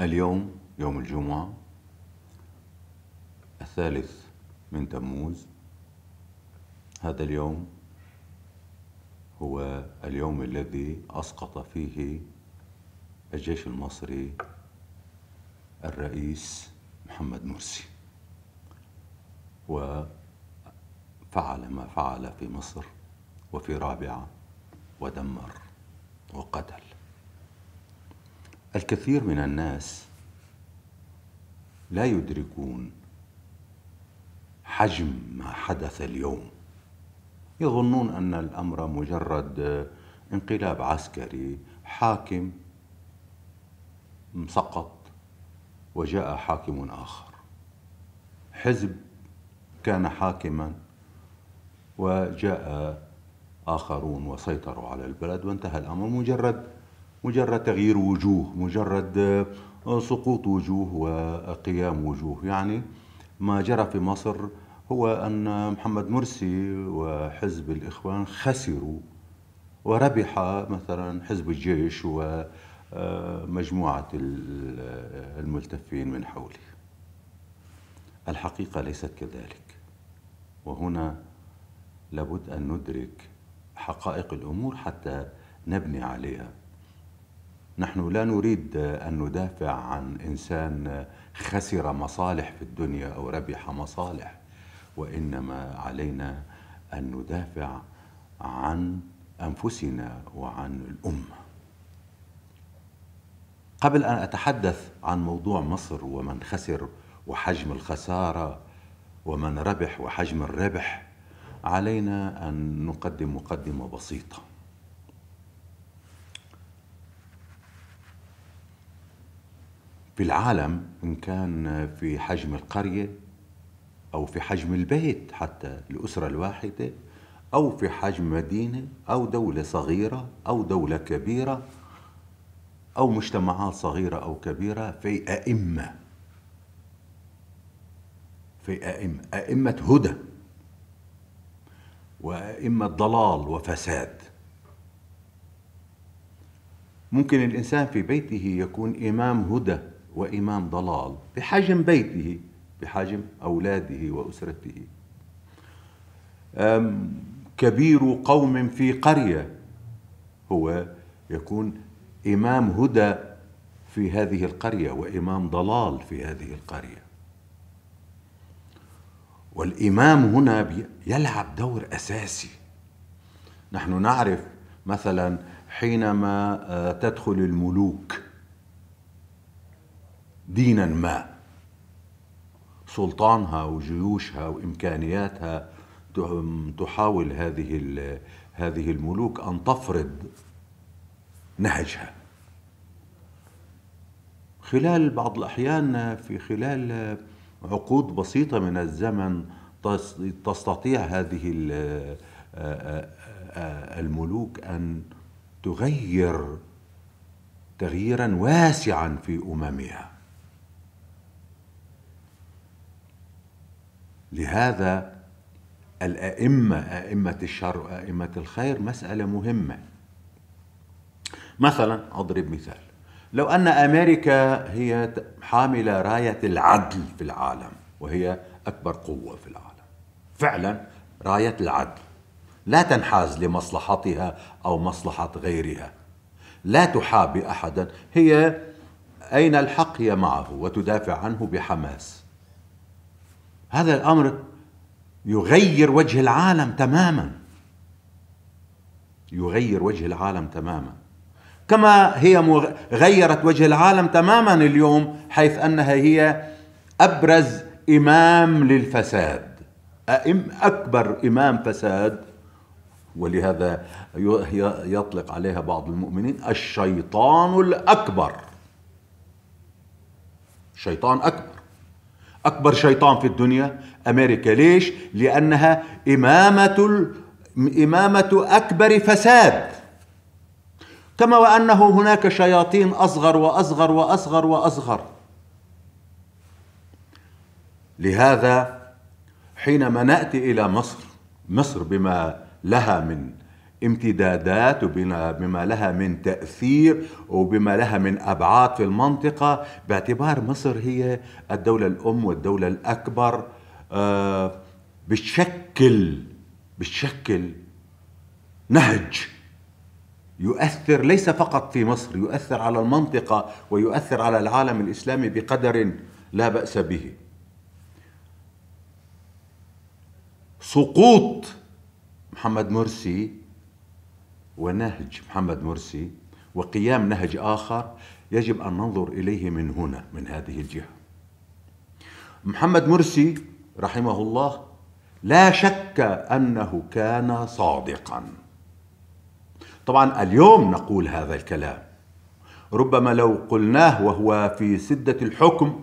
اليوم يوم الجمعة الثالث من تموز هذا اليوم هو اليوم الذي أسقط فيه الجيش المصري الرئيس محمد مرسي وفعل ما فعل في مصر وفي رابعة ودمر وقتل الكثير من الناس لا يدركون حجم ما حدث اليوم يظنون ان الامر مجرد انقلاب عسكري حاكم سقط وجاء حاكم اخر حزب كان حاكما وجاء اخرون وسيطروا على البلد وانتهى الامر مجرد مجرد تغيير وجوه مجرد آه، سقوط وجوه وقيام وجوه يعني ما جرى في مصر هو أن محمد مرسي وحزب الإخوان خسروا وربح مثلا حزب الجيش ومجموعة آه، آه، الملتفين من حوله الحقيقة ليست كذلك وهنا لابد أن ندرك حقائق الأمور حتى نبني عليها نحن لا نريد أن ندافع عن إنسان خسر مصالح في الدنيا أو ربح مصالح وإنما علينا أن ندافع عن أنفسنا وعن الأمة قبل أن أتحدث عن موضوع مصر ومن خسر وحجم الخسارة ومن ربح وحجم الربح علينا أن نقدم مقدمة بسيطة في العالم إن كان في حجم القرية أو في حجم البيت حتى الأسرة الواحدة أو في حجم مدينة أو دولة صغيرة أو دولة كبيرة أو مجتمعات صغيرة أو كبيرة في أئمة في أئمة أئمة هدى وأئمة ضلال وفساد ممكن الإنسان في بيته يكون إمام هدى وإمام ضلال بحجم بيته بحجم أولاده وأسرته كبير قوم في قرية هو يكون إمام هدى في هذه القرية وإمام ضلال في هذه القرية والإمام هنا يلعب دور أساسي نحن نعرف مثلا حينما آه، تدخل الملوك دينا ما سلطانها وجيوشها وامكانياتها تحاول هذه هذه الملوك ان تفرض نهجها خلال بعض الاحيان في خلال عقود بسيطه من الزمن تستطيع هذه الملوك ان تغير تغييرا واسعا في اممها لهذا الأئمة أئمة الشر وأئمة الخير مسألة مهمة مثلا أضرب مثال لو أن أمريكا هي حاملة راية العدل في العالم وهي أكبر قوة في العالم فعلا راية العدل لا تنحاز لمصلحتها أو مصلحة غيرها لا تحابي أحدا هي أين الحق هي معه وتدافع عنه بحماس هذا الامر يغير وجه العالم تماما يغير وجه العالم تماما كما هي غيرت وجه العالم تماما اليوم حيث انها هي ابرز امام للفساد اكبر امام فساد ولهذا يطلق عليها بعض المؤمنين الشيطان الاكبر شيطان اكبر أكبر شيطان في الدنيا أمريكا ليش؟ لأنها إمامة ال... إمامة أكبر فساد كما وأنه هناك شياطين أصغر وأصغر وأصغر وأصغر لهذا حينما نأتي إلى مصر مصر بما لها من امتدادات وبما لها من تأثير وبما لها من أبعاد في المنطقة باعتبار مصر هي الدولة الأم والدولة الأكبر آه، بتشكل بتشكل نهج يؤثر ليس فقط في مصر يؤثر على المنطقة ويؤثر على العالم الإسلامي بقدر لا بأس به سقوط محمد مرسي ونهج محمد مرسي وقيام نهج آخر يجب أن ننظر إليه من هنا من هذه الجهة محمد مرسي رحمه الله لا شك أنه كان صادقا طبعا اليوم نقول هذا الكلام ربما لو قلناه وهو في سدة الحكم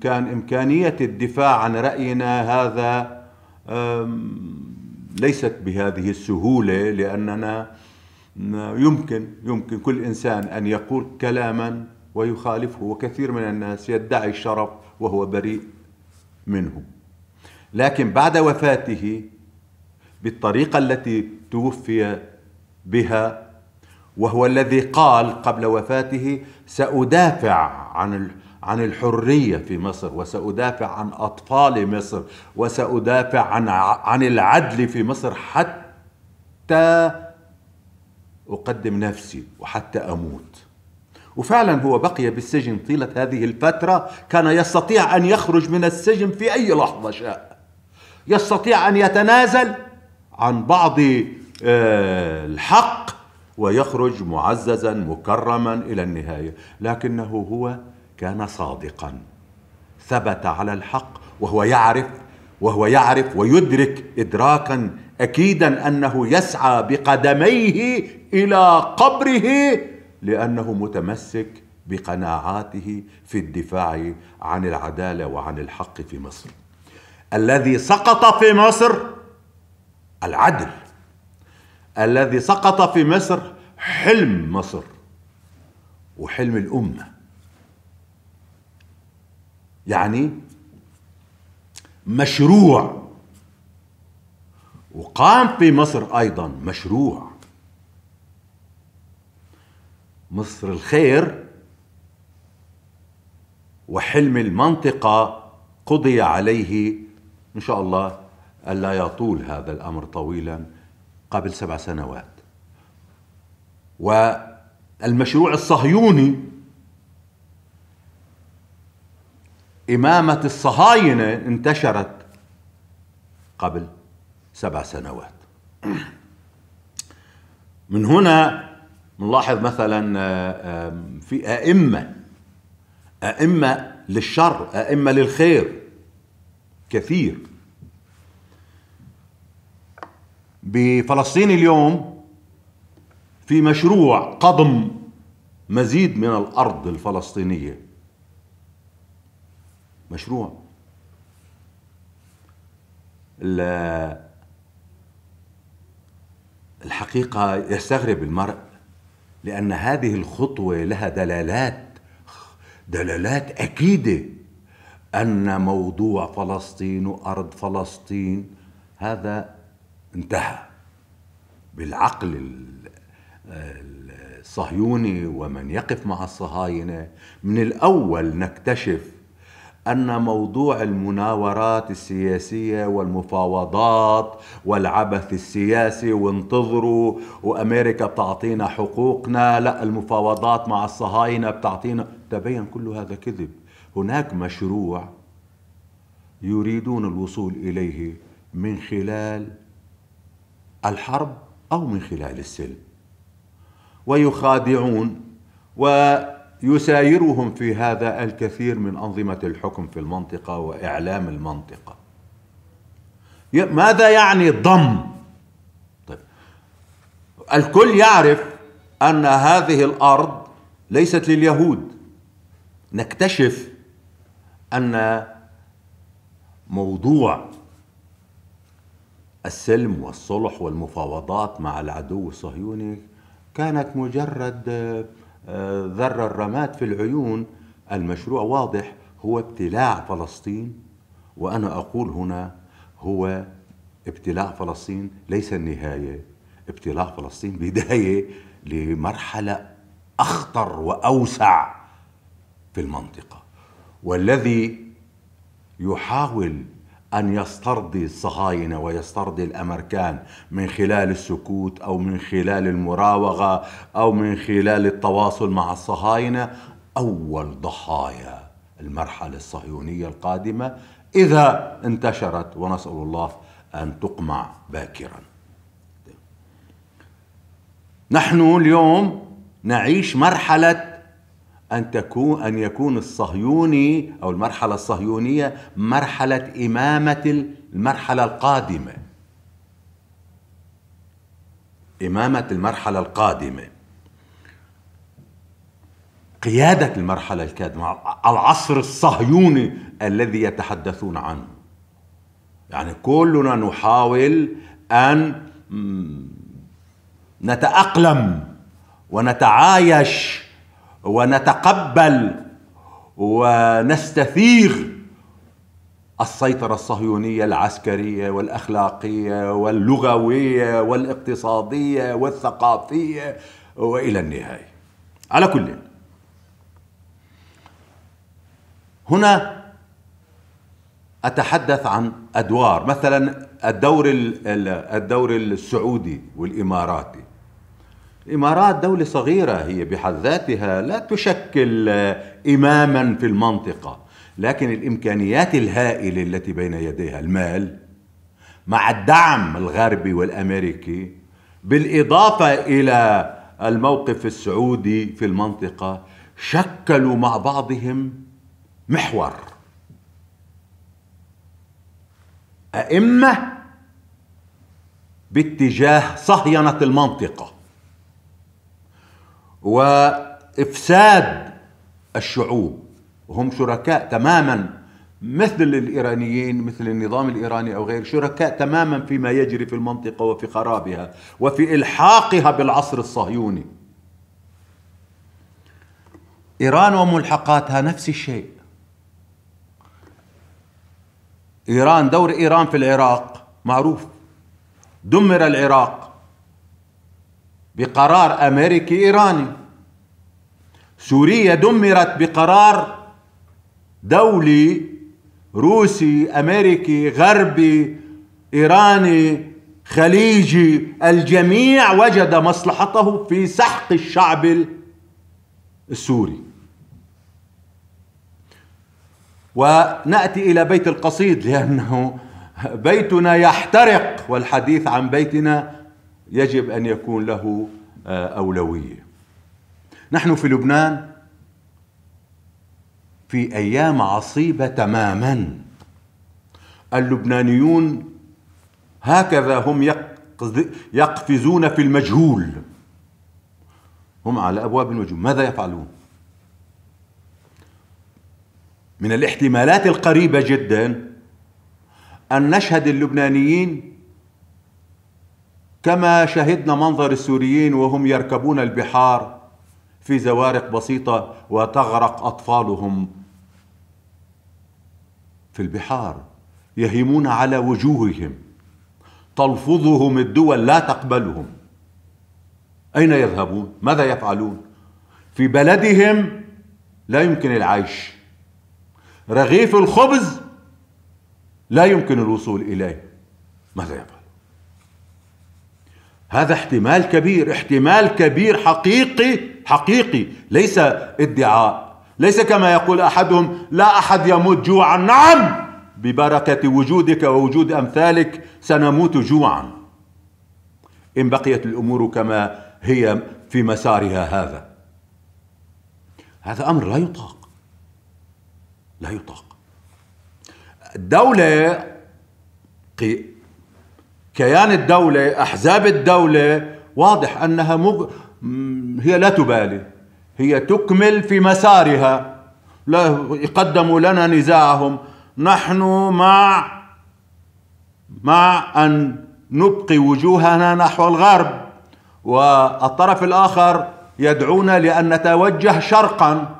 كان إمكانية الدفاع عن رأينا هذا ليست بهذه السهولة لأننا يمكن يمكن كل إنسان أن يقول كلاما ويخالفه وكثير من الناس يدعي الشرف وهو بريء منه لكن بعد وفاته بالطريقة التي توفي بها وهو الذي قال قبل وفاته سأدافع عن عن الحرية في مصر وسأدافع عن أطفال مصر وسأدافع عن عن العدل في مصر حتى أقدم نفسي وحتى أموت وفعلا هو بقي بالسجن طيلة هذه الفترة كان يستطيع أن يخرج من السجن في أي لحظة شاء يستطيع أن يتنازل عن بعض آه، الحق ويخرج معززا مكرما إلى النهاية لكنه هو كان صادقا ثبت على الحق وهو يعرف وهو يعرف ويدرك ادراكا اكيدا انه يسعى بقدميه الى قبره لانه متمسك بقناعاته في الدفاع عن العداله وعن الحق في مصر الذي سقط في مصر العدل الذي سقط في مصر حلم مصر وحلم الامه يعني مشروع وقام في مصر أيضا مشروع مصر الخير وحلم المنطقة قضي عليه إن شاء الله ألا يطول هذا الأمر طويلا قبل سبع سنوات والمشروع الصهيوني إمامة الصهاينة انتشرت قبل سبع سنوات من هنا نلاحظ مثلا آه، في أئمة أئمة للشر أئمة للخير كثير بفلسطين اليوم في مشروع قضم مزيد من الأرض الفلسطينية مشروع الحقيقة يستغرب المرء لأن هذه الخطوة لها دلالات دلالات أكيدة أن موضوع فلسطين وأرض فلسطين هذا انتهى بالعقل الصهيوني ومن يقف مع الصهاينة من الأول نكتشف أن موضوع المناورات السياسية والمفاوضات والعبث السياسي وانتظروا وأمريكا بتعطينا حقوقنا لا المفاوضات مع الصهاينة بتعطينا تبين كل هذا كذب هناك مشروع يريدون الوصول إليه من خلال الحرب أو من خلال السلم ويخادعون و يسايرهم في هذا الكثير من أنظمة الحكم في المنطقة وإعلام المنطقة ماذا يعني ضم طيب. الكل يعرف أن هذه الأرض ليست لليهود نكتشف أن موضوع السلم والصلح والمفاوضات مع العدو الصهيوني كانت مجرد ذر الرماد في العيون المشروع واضح هو ابتلاع فلسطين وأنا أقول هنا هو ابتلاع فلسطين ليس النهاية ابتلاع فلسطين بداية لمرحلة أخطر وأوسع في المنطقة والذي يحاول أن يسترضي الصهاينة ويسترضي الأمريكان من خلال السكوت أو من خلال المراوغة أو من خلال التواصل مع الصهاينة أول ضحايا المرحلة الصهيونية القادمة إذا انتشرت ونسأل الله أن تقمع باكرا نحن اليوم نعيش مرحلة أن تكون أن يكون الصهيوني أو المرحلة الصهيونية مرحلة إمامة المرحلة القادمة إمامة المرحلة القادمة قيادة المرحلة القادمة العصر الصهيوني الذي يتحدثون عنه يعني كلنا نحاول أن نتأقلم ونتعايش ونتقبل ونستثير السيطرة الصهيونية العسكرية والأخلاقية واللغوية والاقتصادية والثقافية وإلى النهاية على كل هنا أتحدث عن أدوار مثلا الدور الدور السعودي والإماراتي الامارات دوله صغيره هي بحد ذاتها لا تشكل آه، اماما في المنطقه لكن الامكانيات الهائله التي بين يديها المال مع الدعم الغربي والامريكي بالاضافه الى الموقف السعودي في المنطقه شكلوا مع بعضهم محور ائمه باتجاه صهينه المنطقه وإفساد الشعوب هم شركاء تماما مثل الإيرانيين مثل النظام الإيراني أو غير شركاء تماما فيما يجري في المنطقة وفي خرابها وفي إلحاقها بالعصر الصهيوني إيران وملحقاتها نفس الشيء إيران دور إيران في العراق معروف دمر العراق بقرار أمريكي إيراني سوريا دمرت بقرار دولي روسي أمريكي غربي إيراني خليجي الجميع وجد مصلحته في سحق الشعب السوري وناتي الى بيت القصيد لانه بيتنا يحترق والحديث عن بيتنا يجب أن يكون له آه، أولوية نحن في لبنان في أيام عصيبة تماما اللبنانيون هكذا هم يقفزون في المجهول هم على أبواب المجهول ماذا يفعلون من الاحتمالات القريبة جدا أن نشهد اللبنانيين كما شهدنا منظر السوريين وهم يركبون البحار في زوارق بسيطة وتغرق أطفالهم في البحار يهيمون على وجوههم تلفظهم الدول لا تقبلهم أين يذهبون؟ ماذا يفعلون؟ في بلدهم لا يمكن العيش رغيف الخبز لا يمكن الوصول إليه ماذا يفعل؟ هذا احتمال كبير احتمال كبير حقيقي حقيقي ليس ادعاء ليس كما يقول أحدهم لا أحد يموت جوعا نعم ببركة وجودك ووجود أمثالك سنموت جوعا إن بقيت الأمور كما هي في مسارها هذا هذا أمر لا يطاق لا يطاق الدولة كيان الدولة أحزاب الدولة واضح أنها مج... هي لا تبالي هي تكمل في مسارها لا يقدموا لنا نزاعهم نحن مع مع أن نبقي وجوهنا نحو الغرب والطرف الآخر يدعونا لأن نتوجه شرقا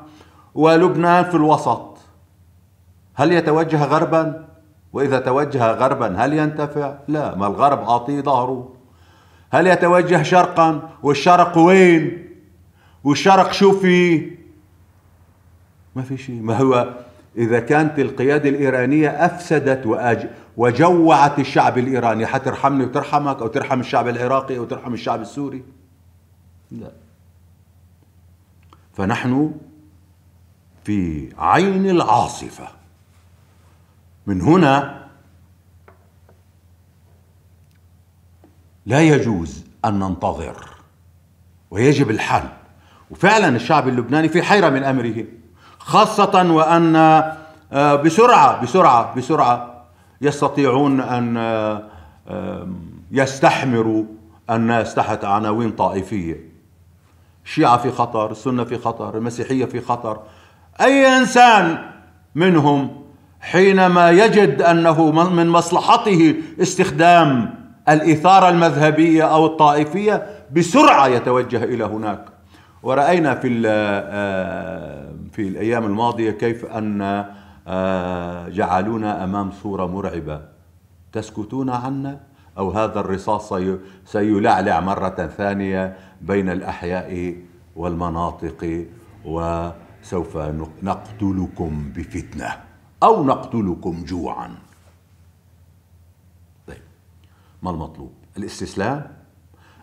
ولبنان في الوسط هل يتوجه غربا؟ وإذا توجه غربا هل ينتفع؟ لا ما الغرب أعطيه ظهره هل يتوجه شرقا والشرق وين؟ والشرق شو فيه؟ ما في شيء ما هو إذا كانت القيادة الإيرانية أفسدت وأج... وجوعت الشعب الإيراني حترحمني وترحمك أو ترحم الشعب العراقي أو ترحم الشعب السوري لا فنحن في عين العاصفة من هنا لا يجوز أن ننتظر ويجب الحل وفعلا الشعب اللبناني في حيرة من أمره خاصة وأن آه، بسرعة بسرعة بسرعة يستطيعون أن آه، يستحمروا الناس تحت عناوين طائفية الشيعة في خطر السنة في خطر المسيحية في خطر أي إنسان منهم حينما يجد انه من مصلحته استخدام الاثاره المذهبيه او الطائفيه بسرعه يتوجه الى هناك وراينا في آه، في الايام الماضيه كيف ان آه، جعلونا امام صوره مرعبه تسكتون عنا او هذا الرصاص سيلعلع مره ثانيه بين الاحياء والمناطق وسوف نقتلكم بفتنه أو نقتلكم جوعا طيب ما المطلوب الاستسلام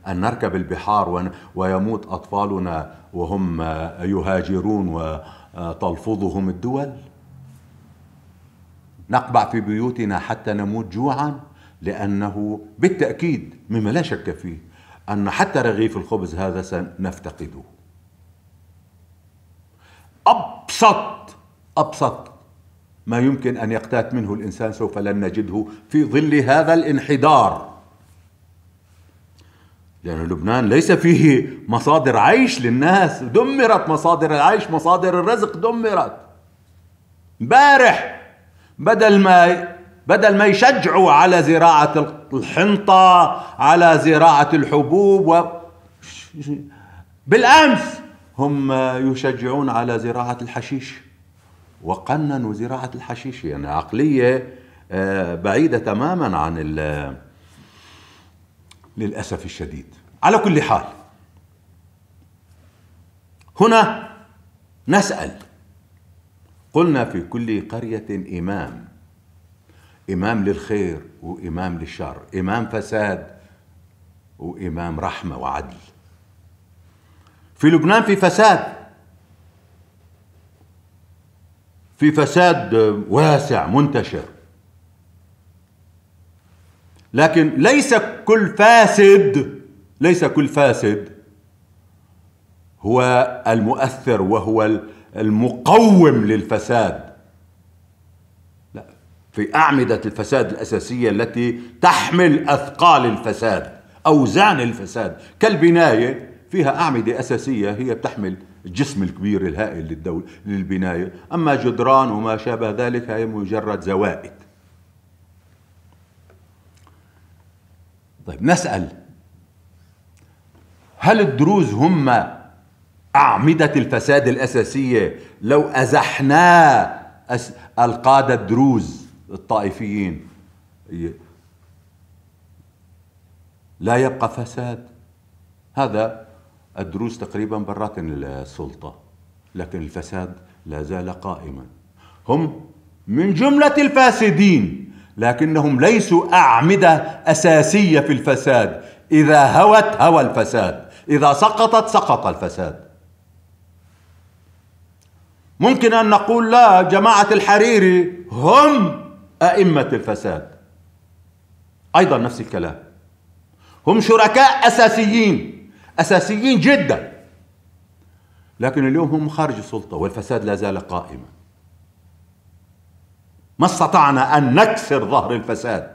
أن نركب البحار ويموت أطفالنا وهم يهاجرون وتلفظهم الدول نقبع في بيوتنا حتى نموت جوعا لأنه بالتأكيد مما لا شك فيه أن حتى رغيف الخبز هذا سنفتقده أبسط أبسط ما يمكن أن يقتات منه الإنسان سوف لن نجده في ظل هذا الانحدار لأن يعني لبنان ليس فيه مصادر عيش للناس دمرت مصادر العيش مصادر الرزق دمرت امبارح بدل ما بدل ما يشجعوا على زراعة الحنطة على زراعة الحبوب و... بالأمس هم يشجعون على زراعة الحشيش وقننوا زراعة الحشيش يعني عقلية آه، بعيدة تماما عن للأسف الشديد على كل حال هنا نسأل قلنا في كل قرية إمام إمام للخير وإمام للشر إمام فساد وإمام رحمة وعدل في لبنان في فساد في فساد واسع منتشر لكن ليس كل فاسد ليس كل فاسد هو المؤثر وهو المقوم للفساد لا في أعمدة الفساد الأساسية التي تحمل أثقال الفساد أوزان الفساد كالبناية فيها أعمدة أساسية هي تحمل الجسم الكبير الهائل للدولة للبناية أما جدران وما شابه ذلك هي مجرد زوائد طيب نسأل هل الدروز هم أعمدة الفساد الأساسية لو أزحنا القادة الدروز الطائفيين لا يبقى فساد هذا الدروز تقريبا برات السلطة لكن الفساد لا زال قائما هم من جملة الفاسدين لكنهم ليسوا أعمدة أساسية في الفساد إذا هوت هوى الفساد إذا سقطت سقط الفساد ممكن أن نقول لا جماعة الحريري هم أئمة الفساد أيضا نفس الكلام هم شركاء أساسيين اساسيين جدا لكن اليوم هم خارج السلطه والفساد لا زال قائما ما استطعنا ان نكسر ظهر الفساد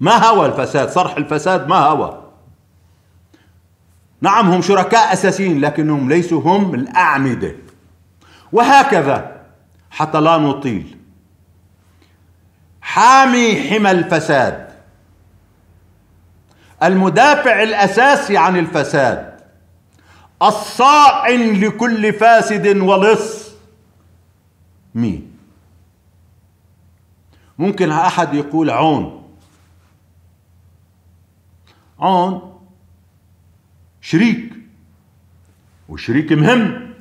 ما هوى الفساد صرح الفساد ما هوى نعم هم شركاء اساسيين لكنهم ليسوا هم الاعمده وهكذا حتى لا نطيل حامي حمى الفساد المدافع الاساسي عن الفساد الصائن لكل فاسد ولص مين ممكن احد يقول عون عون شريك وشريك مهم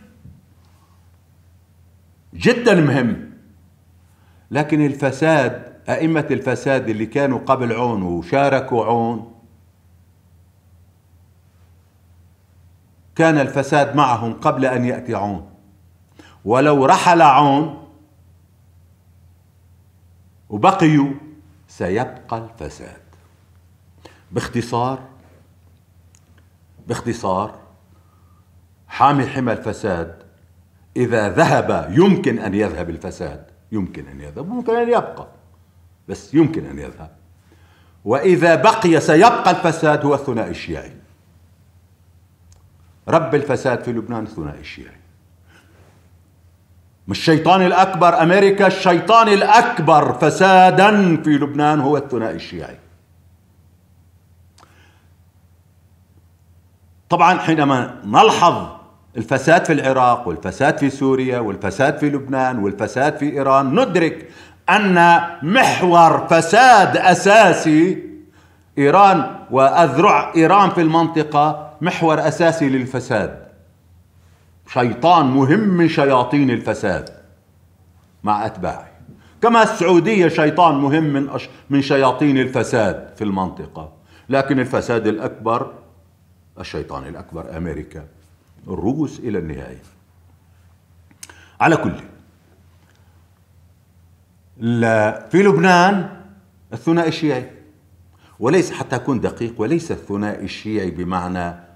جدا مهم لكن الفساد أئمة الفساد اللي كانوا قبل عون وشاركوا عون كان الفساد معهم قبل أن يأتي عون ولو رحل عون وبقيوا سيبقى الفساد باختصار باختصار حامي حمى الفساد إذا ذهب يمكن أن يذهب الفساد يمكن أن يذهب ممكن أن يبقى بس يمكن أن يذهب وإذا بقي سيبقى الفساد هو الثنائي الشيعي رب الفساد في لبنان الثنائي الشيعي مش الشيطان الأكبر أمريكا الشيطان الأكبر فسادا في لبنان هو الثنائي الشيعي طبعا حينما نلحظ الفساد في العراق والفساد في سوريا والفساد في لبنان والفساد في إيران ندرك أن محور فساد أساسي إيران وأذرع إيران في المنطقة محور أساسي للفساد شيطان مهم من شياطين الفساد مع أتباعه كما السعودية شيطان مهم من أش... من شياطين الفساد في المنطقة لكن الفساد الأكبر الشيطان الأكبر أمريكا الروس إلى النهاية على كل لا في لبنان الثنائي الشيعي وليس حتى أكون دقيق وليس الثنائي الشيعي بمعنى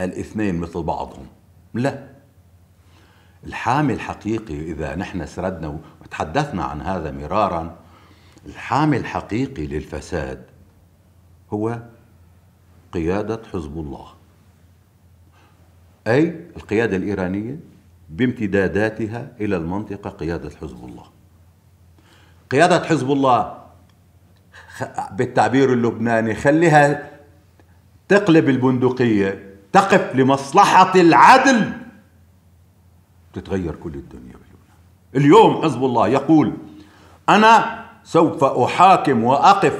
الاثنين مثل بعضهم لا الحامي الحقيقي إذا نحن سردنا وتحدثنا عن هذا مرارا الحامي الحقيقي للفساد هو قيادة حزب الله أي القيادة الإيرانية بامتداداتها إلى المنطقة قيادة حزب الله قيادة حزب الله بالتعبير اللبناني خليها تقلب البندقية تقف لمصلحة العدل تتغير كل الدنيا باليمنى اليوم حزب الله يقول أنا سوف أحاكم وأقف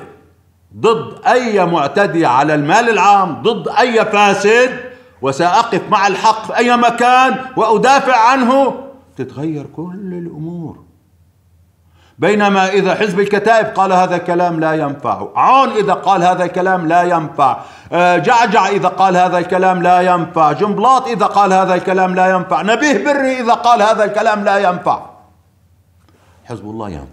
ضد أي معتدي على المال العام ضد أي فاسد وسأقف مع الحق في أي مكان وأدافع عنه تتغير كل الأمور بينما إذا حزب الكتائب قال هذا الكلام لا ينفع عون إذا قال هذا الكلام لا ينفع آه، جعجع إذا قال هذا الكلام لا ينفع جنبلاط إذا قال هذا الكلام لا ينفع نبيه بري إذا قال هذا الكلام لا ينفع حزب الله ينفع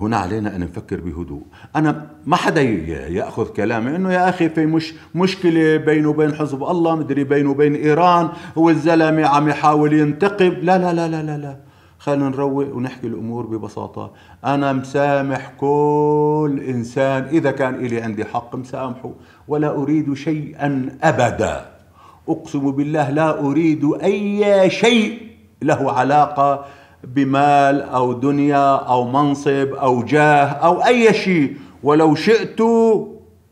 هنا علينا أن نفكر بهدوء أنا ما حدا يأخذ كلامي إنه يا أخي في مش مشكلة بينه وبين حزب الله مدري بينه وبين إيران هو الزلمة عم يحاول ينتقم لا لا لا لا لا, لا. خلينا نروق ونحكي الامور ببساطه انا مسامح كل انسان اذا كان الي عندي حق مسامحه ولا اريد شيئا ابدا اقسم بالله لا اريد اي شيء له علاقه بمال او دنيا او منصب او جاه او اي شيء ولو شئت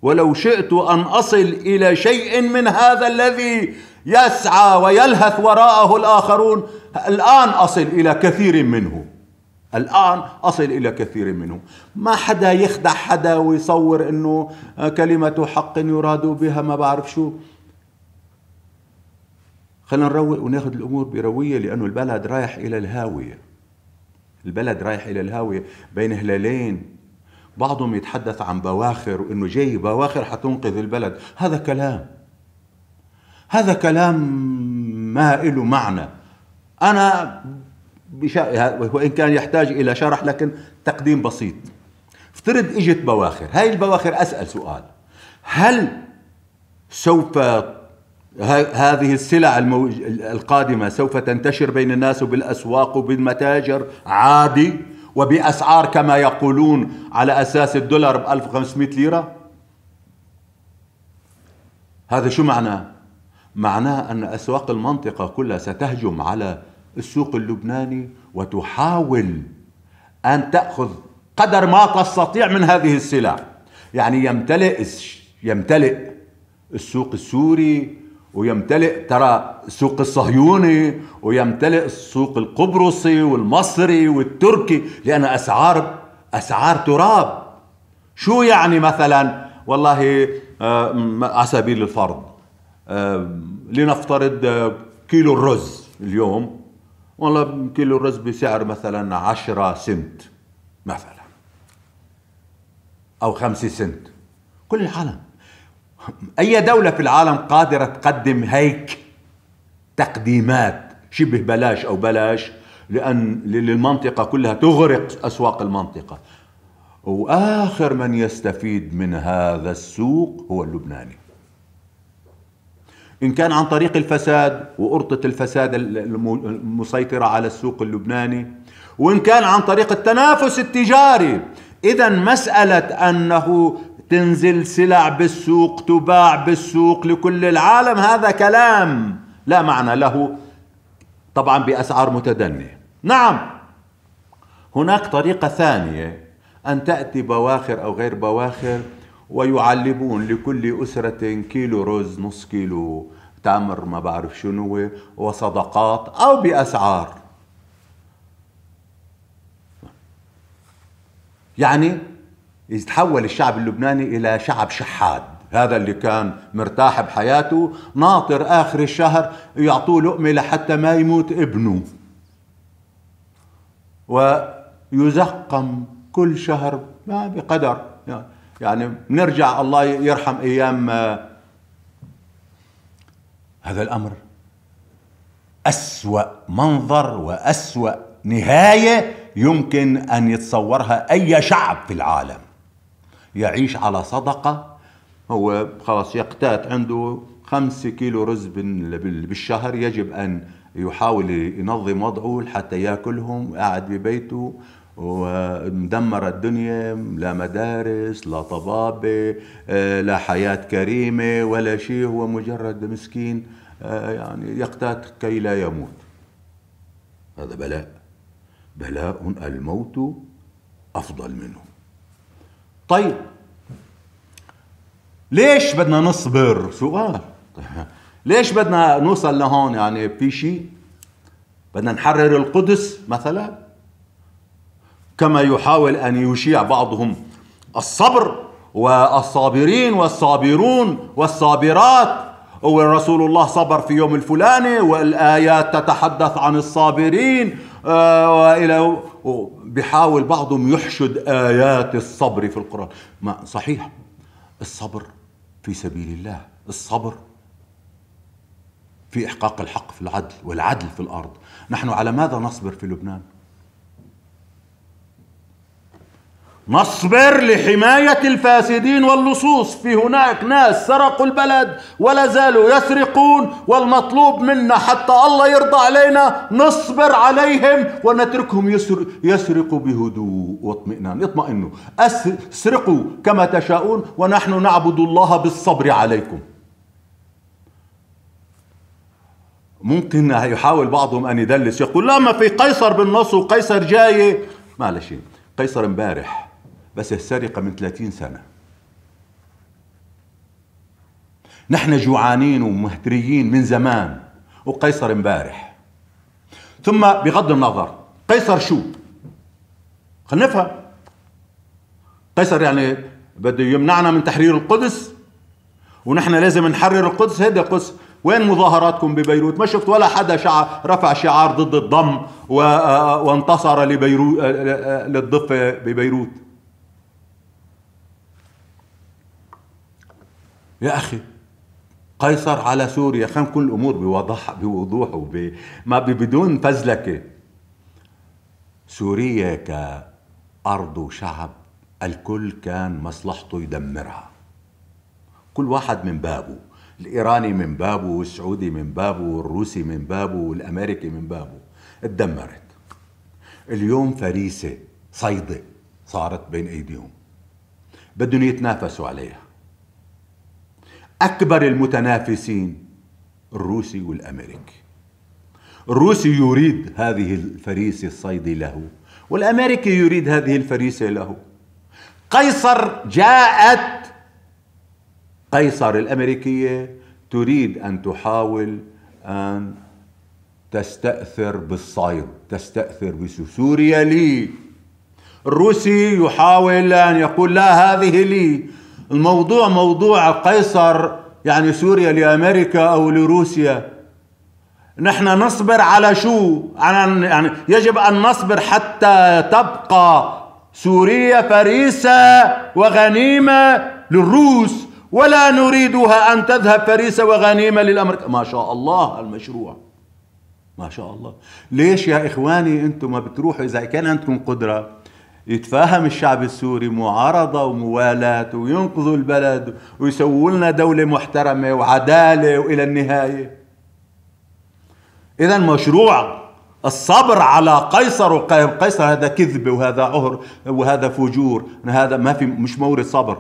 ولو شئت ان اصل الى شيء من هذا الذي يسعى ويلهث وراءه الآخرون الآن أصل إلى كثير منه الآن أصل إلى كثير منه ما حدا يخدع حدا ويصور أنه كلمة حق يراد بها ما بعرف شو خلينا نروق وناخذ الأمور بروية لأنه البلد رايح إلى الهاوية البلد رايح إلى الهاوية بين هلالين بعضهم يتحدث عن بواخر وأنه جاي بواخر حتنقذ البلد هذا كلام هذا كلام ما له معنى أنا بشا... وإن كان يحتاج إلى شرح لكن تقديم بسيط افترض إجت بواخر هاي البواخر أسأل سؤال هل سوف هذه السلع الموج... القادمة سوف تنتشر بين الناس وبالأسواق وبالمتاجر عادي وبأسعار كما يقولون على أساس الدولار ب 1500 ليرة هذا شو معناه معناه أن أسواق المنطقة كلها ستهجم على السوق اللبناني وتحاول أن تأخذ قدر ما تستطيع من هذه السلع يعني يمتلئ يمتلئ السوق السوري ويمتلئ ترى السوق الصهيوني ويمتلئ السوق القبرصي والمصري والتركي لأن أسعار أسعار تراب شو يعني مثلا والله آه، على سبيل الفرض لنفترض آه، كيلو الرز اليوم والله كيلو الرز بسعر مثلا 10 سنت مثلا او 5 سنت كل العالم اي دوله في العالم قادره تقدم هيك تقديمات شبه بلاش او بلاش لان للمنطقه كلها تغرق اسواق المنطقه واخر من يستفيد من هذا السوق هو اللبناني إن كان عن طريق الفساد وأرطة الفساد المسيطرة على السوق اللبناني وإن كان عن طريق التنافس التجاري إذا مسألة أنه تنزل سلع بالسوق تباع بالسوق لكل العالم هذا كلام لا معنى له طبعا بأسعار متدنية نعم هناك طريقة ثانية أن تأتي بواخر أو غير بواخر ويعلبون لكل أسرة كيلو رز نص كيلو تمر ما بعرف شنو وصدقات أو بأسعار يعني يتحول الشعب اللبناني إلى شعب شحاد هذا اللي كان مرتاح بحياته ناطر آخر الشهر يعطوه لقمة لحتى ما يموت ابنه ويزقم كل شهر ما بقدر يعني يعني بنرجع الله يرحم ايام آه، هذا الامر اسوا منظر واسوا نهايه يمكن ان يتصورها اي شعب في العالم يعيش على صدقه هو خلاص يقتات عنده خمسة كيلو رز بالشهر يجب أن يحاول ينظم وضعه حتى ياكلهم قاعد ببيته ومدمر الدنيا لا مدارس لا طبابة آه، لا حياة كريمة ولا شيء هو مجرد مسكين آه، يعني يقتات كي لا يموت هذا بلاء بلاء الموت أفضل منه طيب ليش بدنا نصبر سؤال ليش بدنا نوصل لهون يعني في شيء بدنا نحرر القدس مثلا كما يحاول أن يشيع بعضهم الصبر والصابرين والصابرون والصابرات ورسول الله صبر في يوم الفلاني والآيات تتحدث عن الصابرين آه، وإلى بحاول بعضهم يحشد آيات الصبر في القرآن ما صحيح الصبر في سبيل الله الصبر في إحقاق الحق في العدل والعدل في الأرض نحن على ماذا نصبر في لبنان نصبر لحماية الفاسدين واللصوص في هناك ناس سرقوا البلد ولا زالوا يسرقون والمطلوب منا حتى الله يرضى علينا نصبر عليهم ونتركهم يسر يسرقوا بهدوء واطمئنان اطمئنوا اسرقوا كما تشاءون ونحن نعبد الله بالصبر عليكم ممكن يحاول بعضهم أن يدلس يقول لا ما في قيصر بالنص وقيصر جاي ما شيء قيصر امبارح بس السرقة من 30 سنة نحن جوعانين ومهتريين من زمان وقيصر امبارح ثم بغض النظر قيصر شو خلينا نفهم قيصر يعني بده يمنعنا من تحرير القدس ونحن لازم نحرر القدس هيدا القدس وين مظاهراتكم ببيروت ما شفت ولا حدا شعر رفع شعار ضد الضم وانتصر لبيروت للضفة ببيروت يا أخي قيصر على سوريا خان كل الأمور بوضح بوضوح وب... ما بدون فزلكة سوريا كأرض وشعب الكل كان مصلحته يدمرها كل واحد من بابه الإيراني من بابه والسعودي من بابه والروسي من بابه والأمريكي من بابه اتدمرت اليوم فريسة صيدة صارت بين أيديهم بدهم يتنافسوا عليها أكبر المتنافسين الروسي والأمريكي الروسي يريد هذه الفريسة الصيد له والأمريكي يريد هذه الفريسة له قيصر جاءت قيصر الأمريكية تريد أن تحاول أن تستأثر بالصيد تستأثر بسوريا لي الروسي يحاول أن يقول لا هذه لي الموضوع موضوع قيصر يعني سوريا لامريكا او لروسيا نحن نصبر على شو على يعني يجب ان نصبر حتى تبقى سوريا فريسه وغنيمه للروس ولا نريدها ان تذهب فريسه وغنيمه للامريكا ما شاء الله المشروع ما شاء الله ليش يا اخواني انتم ما بتروحوا اذا كان عندكم قدره يتفاهم الشعب السوري معارضة وموالاة وينقذوا البلد ويسووا لنا دولة محترمة وعدالة وإلى النهاية إذا مشروع الصبر على قيصر وقيصر هذا كذب وهذا عهر وهذا فجور هذا ما في مش مورد صبر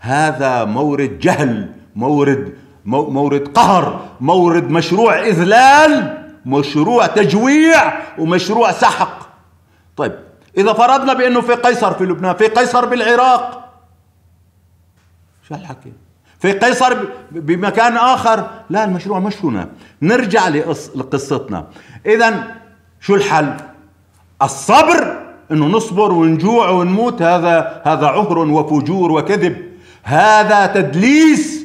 هذا مورد جهل مورد مورد قهر مورد مشروع إذلال مشروع تجويع ومشروع سحق طيب إذا فرضنا بأنه في قيصر في لبنان في قيصر بالعراق شو هالحكي في قيصر بمكان آخر لا المشروع مش هنا نرجع لقصتنا إذا شو الحل الصبر انه نصبر ونجوع ونموت هذا هذا عهر وفجور وكذب هذا تدليس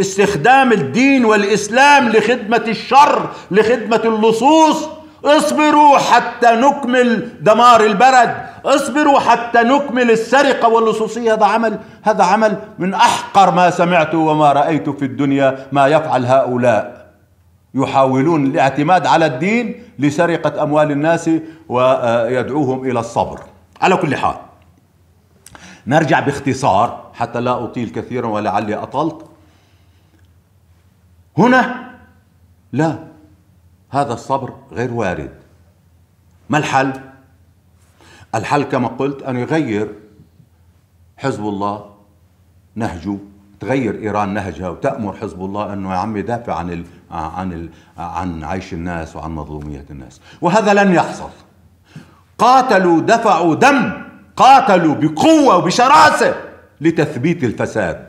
استخدام الدين والاسلام لخدمه الشر لخدمه اللصوص اصبروا حتى نكمل دمار البلد اصبروا حتى نكمل السرقة واللصوصية هذا عمل هذا عمل من أحقر ما سمعت وما رأيت في الدنيا ما يفعل هؤلاء يحاولون الاعتماد على الدين لسرقة أموال الناس ويدعوهم إلى الصبر على كل حال نرجع باختصار حتى لا أطيل كثيرا ولعلي أطلت هنا لا هذا الصبر غير وارد ما الحل؟ الحل كما قلت أن يغير حزب الله نهجه تغير ايران نهجها وتامر حزب الله انه يا عم يدافع عن الـ عن الـ عن عيش الناس وعن مظلوميه الناس وهذا لن يحصل قاتلوا دفعوا دم قاتلوا بقوه وبشراسه لتثبيت الفساد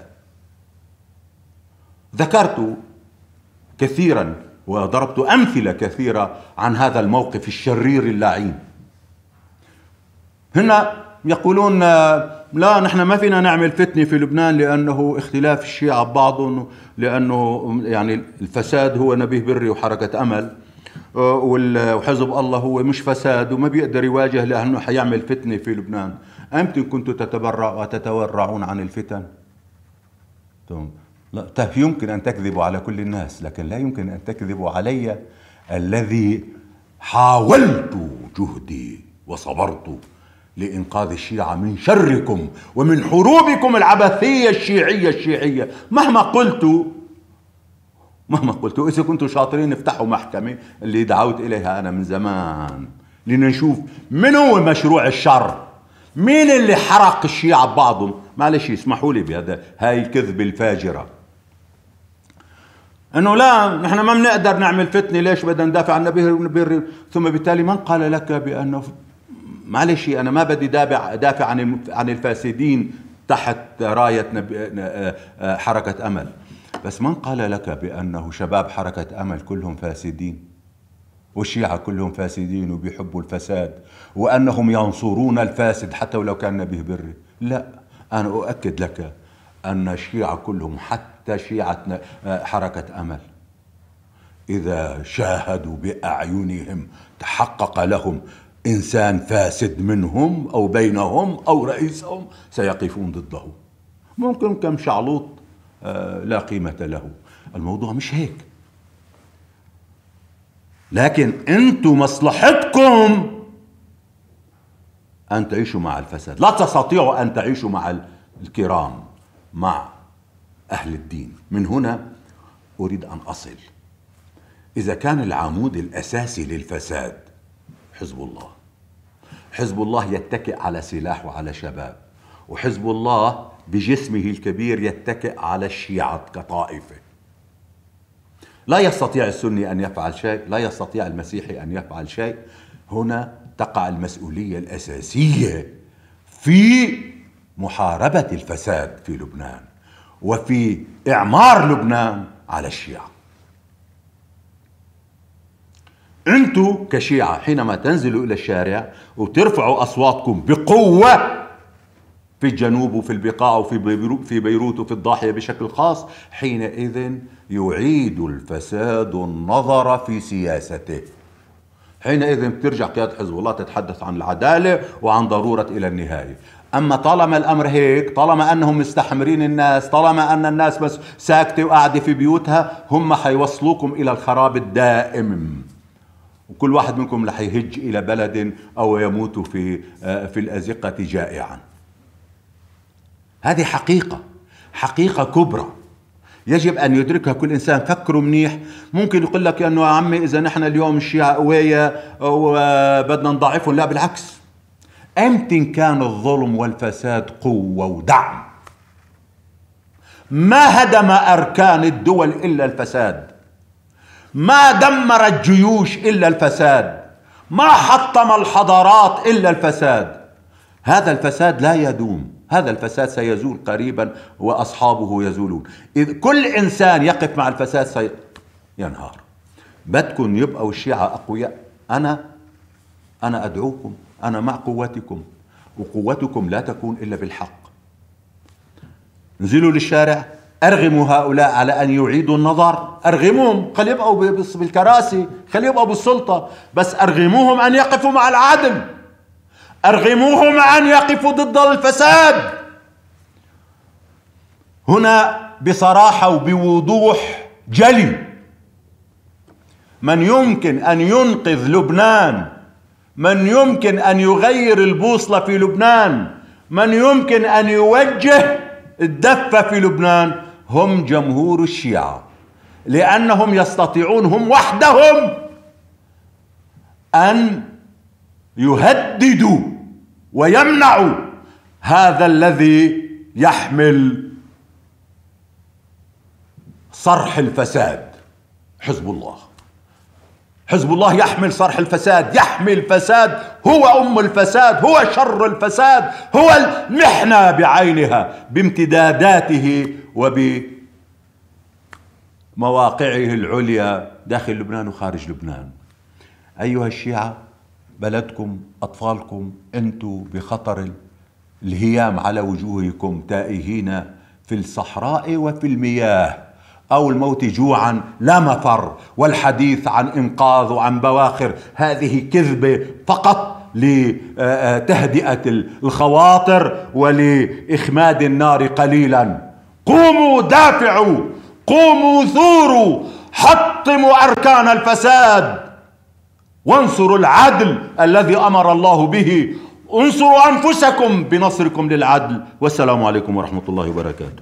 ذكرت كثيرا وضربت أمثلة كثيرة عن هذا الموقف الشرير اللعين هنا يقولون لا نحن ما فينا نعمل فتنة في لبنان لأنه اختلاف الشيعة ببعضهم لأنه يعني الفساد هو نبيه بري وحركة أمل وحزب الله هو مش فساد وما بيقدر يواجه لأنه حيعمل فتنة في لبنان أمتى كنتوا تتبرع وتتورعون عن الفتن؟ طيب. لا طيب يمكن أن تكذبوا على كل الناس لكن لا يمكن أن تكذبوا علي الذي حاولت جهدي وصبرت لإنقاذ الشيعة من شركم ومن حروبكم العبثية الشيعية الشيعية مهما قلت مهما قلت إذا كنتم شاطرين افتحوا محكمة اللي دعوت إليها أنا من زمان لنشوف من هو مشروع الشر مين اللي حرق الشيعة ببعضهم معلش اسمحوا لي بهذا هاي الكذبة الفاجرة انه لا نحن ما بنقدر نعمل فتنه ليش بدنا ندافع عن نبيه ثم بالتالي من قال لك بانه معلش انا ما بدي دافع دافع عن عن الفاسدين تحت رايه آه، آه، حركه امل بس من قال لك بانه شباب حركه امل كلهم فاسدين والشيعة كلهم فاسدين وبيحبوا الفساد وأنهم ينصرون الفاسد حتى ولو كان نبيه بري لا أنا أؤكد لك أن الشيعة كلهم حتى شيعة آه، حركة أمل إذا شاهدوا بأعينهم تحقق لهم إنسان فاسد منهم أو بينهم أو رئيسهم سيقفون ضده ممكن كم شعلوط آه، لا قيمة له الموضوع مش هيك لكن أنتم مصلحتكم ان تعيشوا مع الفساد لا تستطيعوا ان تعيشوا مع الكرام مع أهل الدين من هنا أريد أن أصل إذا كان العمود الأساسي للفساد حزب الله حزب الله يتكئ على سلاح وعلى شباب وحزب الله بجسمه الكبير يتكئ على الشيعة كطائفة لا يستطيع السني أن يفعل شيء لا يستطيع المسيحي أن يفعل شيء هنا تقع المسؤولية الأساسية في محاربة الفساد في لبنان وفي إعمار لبنان على الشيعة أنتوا كشيعة حينما تنزلوا إلى الشارع وترفعوا أصواتكم بقوة في الجنوب وفي البقاع وفي في بيروت وفي الضاحية بشكل خاص حينئذ يعيد الفساد النظر في سياسته حينئذ بترجع قيادة حزب الله تتحدث عن العدالة وعن ضرورة إلى النهاية أما طالما الأمر هيك طالما أنهم مستحمرين الناس طالما أن الناس بس ساكتة وقاعدة في بيوتها هم حيوصلوكم إلى الخراب الدائم وكل واحد منكم رح يهج إلى بلد أو يموت في آه، في الأزقة جائعا هذه حقيقة حقيقة كبرى يجب أن يدركها كل إنسان فكروا منيح ممكن يقول لك أنه يا عمي إذا نحن اليوم الشيعة قوية وبدنا آه، نضعفهم لا بالعكس امتى كان الظلم والفساد قوه ودعم ما هدم اركان الدول الا الفساد ما دمر الجيوش الا الفساد ما حطم الحضارات الا الفساد هذا الفساد لا يدوم هذا الفساد سيزول قريبا واصحابه يزولون اذ كل انسان يقف مع الفساد سي... ينهار بدكم يبقوا الشيعه اقوياء انا انا ادعوكم أنا مع قوتكم وقوتكم لا تكون إلا بالحق نزلوا للشارع أرغموا هؤلاء على أن يعيدوا النظر أرغموهم خلي يبقوا بالكراسي خلي يبقوا بالسلطة بس أرغموهم أن يقفوا مع العدل أرغموهم أن يقفوا ضد الفساد هنا بصراحة وبوضوح جلي من يمكن أن ينقذ لبنان من يمكن ان يغير البوصله في لبنان من يمكن ان يوجه الدفه في لبنان هم جمهور الشيعه لانهم يستطيعون هم وحدهم ان يهددوا ويمنعوا هذا الذي يحمل صرح الفساد حزب الله حزب الله يحمل صرح الفساد يحمي الفساد هو أم الفساد هو شر الفساد هو المحنة بعينها بامتداداته وبمواقعه العليا داخل لبنان وخارج لبنان أيها الشيعة بلدكم أطفالكم أنتوا بخطر الهيام على وجوهكم تائهين في الصحراء وفي المياه أو الموت جوعا لا مفر والحديث عن إنقاذ وعن بواخر هذه كذبة فقط لتهدئة الخواطر ولإخماد النار قليلا قوموا دافعوا قوموا ثوروا حطموا أركان الفساد وانصروا العدل الذي أمر الله به انصروا أنفسكم بنصركم للعدل والسلام عليكم ورحمة الله وبركاته